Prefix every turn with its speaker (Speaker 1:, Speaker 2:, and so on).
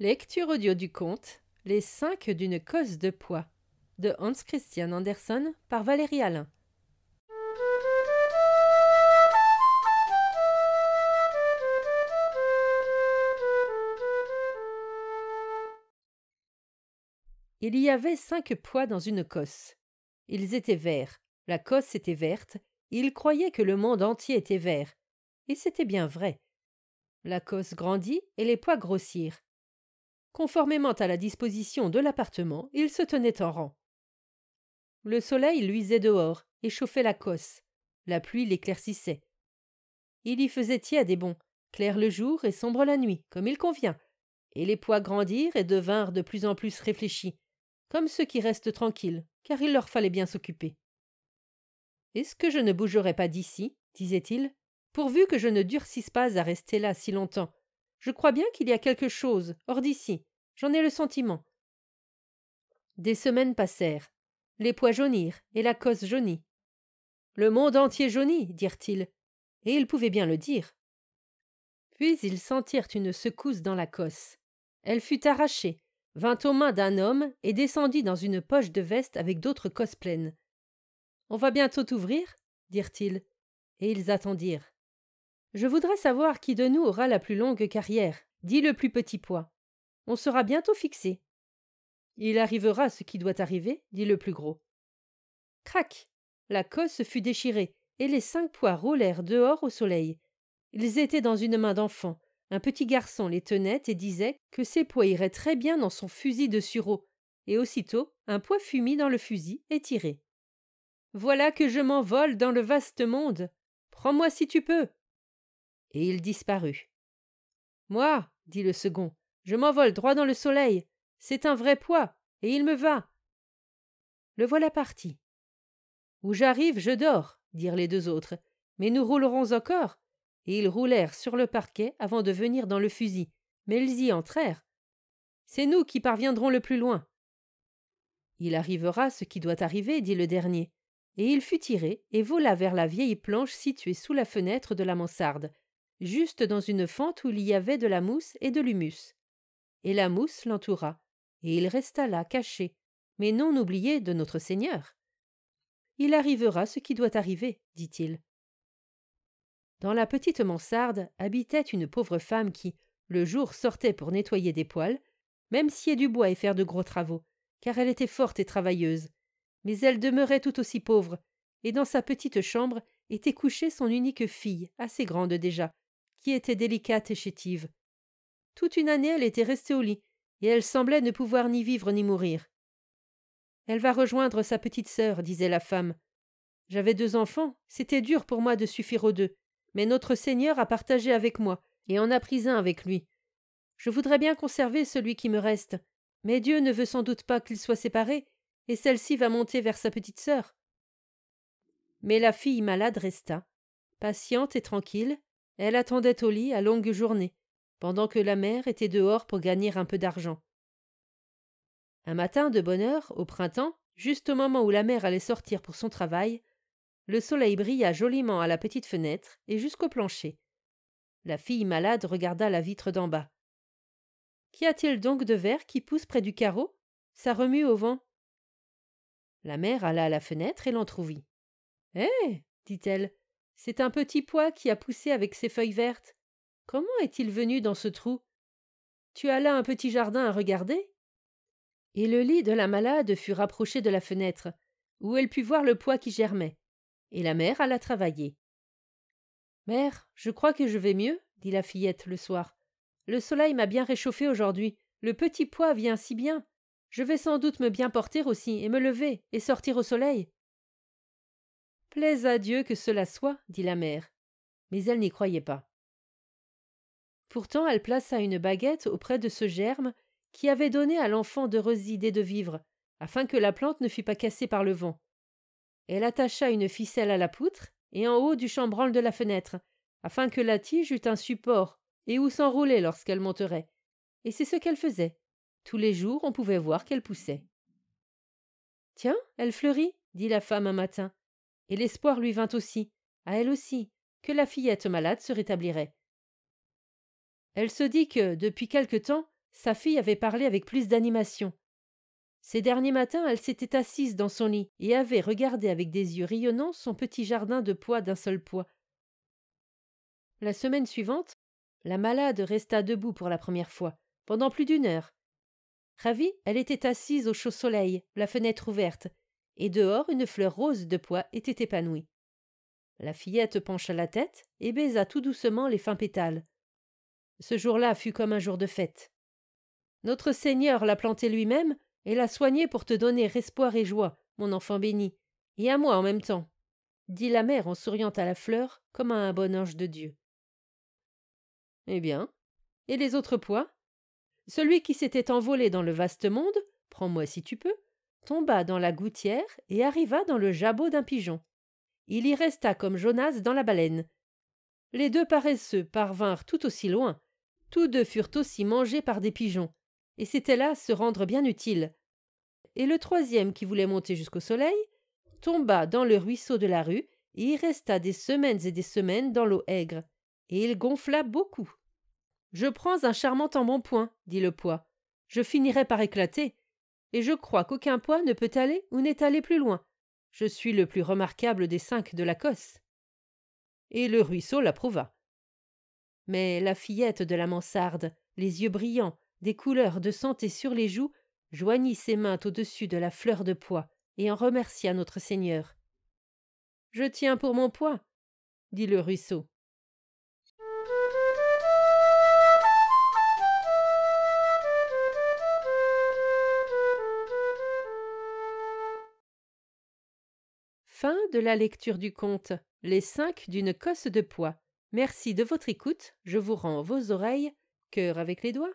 Speaker 1: Lecture audio du conte Les cinq d'une cosse de poids de Hans Christian Andersen par Valérie Alain. Il y avait cinq pois dans une cosse. Ils étaient verts, la cosse était verte, ils croyaient que le monde entier était vert. Et c'était bien vrai. La cosse grandit et les pois grossirent Conformément à la disposition de l'appartement, il se tenait en rang. Le soleil luisait dehors et chauffait la cosse. La pluie l'éclaircissait. Il y faisait tiède et bon, clair le jour et sombre la nuit, comme il convient. Et les pois grandirent et devinrent de plus en plus réfléchis, comme ceux qui restent tranquilles, car il leur fallait bien s'occuper. Est-ce que je ne bougerai pas d'ici disait-il, pourvu que je ne durcisse pas à rester là si longtemps, je crois bien qu'il y a quelque chose, hors d'ici. J'en ai le sentiment. Des semaines passèrent. Les pois jaunirent et la cosse jaunit. Le monde entier jaunit, dirent-ils. Et ils pouvaient bien le dire. Puis ils sentirent une secousse dans la cosse. Elle fut arrachée, vint aux mains d'un homme et descendit dans une poche de veste avec d'autres cosses pleines. On va bientôt ouvrir, dirent-ils, et ils attendirent. Je voudrais savoir qui de nous aura la plus longue carrière, dit le plus petit poids. On sera bientôt fixé. Il arrivera ce qui doit arriver, dit le plus gros. Crac. La cosse fut déchirée, et les cinq poids roulèrent dehors au soleil. Ils étaient dans une main d'enfant. Un petit garçon les tenait et disait que ces poids iraient très bien dans son fusil de sureau, et aussitôt un poids fut mis dans le fusil et tiré. Voilà que je m'envole dans le vaste monde. Prends moi si tu peux, et il disparut. Moi, dit le second, je m'envole droit dans le soleil. C'est un vrai poids, et il me va. Le voilà parti. Où j'arrive, je dors, dirent les deux autres, mais nous roulerons encore. Et ils roulèrent sur le parquet avant de venir dans le fusil, mais ils y entrèrent. C'est nous qui parviendrons le plus loin. Il arrivera ce qui doit arriver, dit le dernier. Et il fut tiré et vola vers la vieille planche située sous la fenêtre de la mansarde, juste dans une fente où il y avait de la mousse et de l'humus. Et la mousse l'entoura, et il resta là, caché, mais non oublié de notre Seigneur. Il arrivera ce qui doit arriver, dit-il. Dans la petite mansarde habitait une pauvre femme qui, le jour, sortait pour nettoyer des poêles, même scier du bois et faire de gros travaux, car elle était forte et travailleuse. Mais elle demeurait tout aussi pauvre, et dans sa petite chambre était couchée son unique fille, assez grande déjà, qui était délicate et chétive. Toute une année, elle était restée au lit, et elle semblait ne pouvoir ni vivre ni mourir. Elle va rejoindre sa petite sœur, disait la femme. J'avais deux enfants, c'était dur pour moi de suffire aux deux, mais notre Seigneur a partagé avec moi, et en a pris un avec lui. Je voudrais bien conserver celui qui me reste, mais Dieu ne veut sans doute pas qu'ils soient séparés, et celle-ci va monter vers sa petite sœur. Mais la fille malade resta, patiente et tranquille, elle attendait au lit à longue journée, pendant que la mère était dehors pour gagner un peu d'argent. Un matin de bonne heure, au printemps, juste au moment où la mère allait sortir pour son travail, le soleil brilla joliment à la petite fenêtre et jusqu'au plancher. La fille malade regarda la vitre d'en bas. Qu'y a-t-il donc de vert qui pousse près du carreau Ça remue au vent. La mère alla à la fenêtre et l'entr'ouvrit. Eh, dit-elle, c'est un petit pois qui a poussé avec ses feuilles vertes. Comment est-il venu dans ce trou Tu as là un petit jardin à regarder Et le lit de la malade fut rapproché de la fenêtre, où elle put voir le pois qui germait. Et la mère alla travailler. Mère, je crois que je vais mieux, dit la fillette le soir. Le soleil m'a bien réchauffée aujourd'hui. Le petit pois vient si bien. Je vais sans doute me bien porter aussi, et me lever, et sortir au soleil. Plaise à Dieu que cela soit, dit la mère. Mais elle n'y croyait pas. Pourtant, elle plaça une baguette auprès de ce germe qui avait donné à l'enfant de idées de vivre, afin que la plante ne fût pas cassée par le vent. Elle attacha une ficelle à la poutre et en haut du chambranle de la fenêtre, afin que la tige eût un support et où s'enrouler lorsqu'elle monterait. Et c'est ce qu'elle faisait. Tous les jours, on pouvait voir qu'elle poussait. Tiens, elle fleurit, dit la femme un matin et l'espoir lui vint aussi, à elle aussi, que la fillette malade se rétablirait. Elle se dit que, depuis quelque temps, sa fille avait parlé avec plus d'animation. Ces derniers matins, elle s'était assise dans son lit et avait regardé avec des yeux rayonnants son petit jardin de pois d'un seul pois. La semaine suivante, la malade resta debout pour la première fois, pendant plus d'une heure. Ravie, elle était assise au chaud soleil, la fenêtre ouverte, et dehors une fleur rose de pois était épanouie. La fillette pencha la tête et baisa tout doucement les fins pétales. Ce jour-là fut comme un jour de fête. Notre Seigneur l'a plantée lui-même et l'a soignée pour te donner espoir et joie, mon enfant béni, et à moi en même temps, dit la mère en souriant à la fleur comme à un bon ange de Dieu. Eh bien, et les autres pois Celui qui s'était envolé dans le vaste monde, prends-moi si tu peux, tomba dans la gouttière et arriva dans le jabot d'un pigeon. Il y resta comme Jonas dans la baleine. Les deux paresseux parvinrent tout aussi loin. Tous deux furent aussi mangés par des pigeons, et c'était là se rendre bien utile. Et le troisième qui voulait monter jusqu'au soleil tomba dans le ruisseau de la rue et y resta des semaines et des semaines dans l'eau aigre, et il gonfla beaucoup. Je prends un charmant embonpoint, dit le poids. Je finirai par éclater, et je crois qu'aucun poids ne peut aller ou n'est allé plus loin. Je suis le plus remarquable des cinq de la cosse. Et le ruisseau l'approuva. Mais la fillette de la mansarde, les yeux brillants, des couleurs de santé sur les joues, joignit ses mains au-dessus de la fleur de poids et en remercia notre Seigneur. Je tiens pour mon poids, dit le ruisseau. Fin de la lecture du conte Les cinq d'une cosse de poids. Merci de votre écoute. Je vous rends vos oreilles, cœur avec les doigts.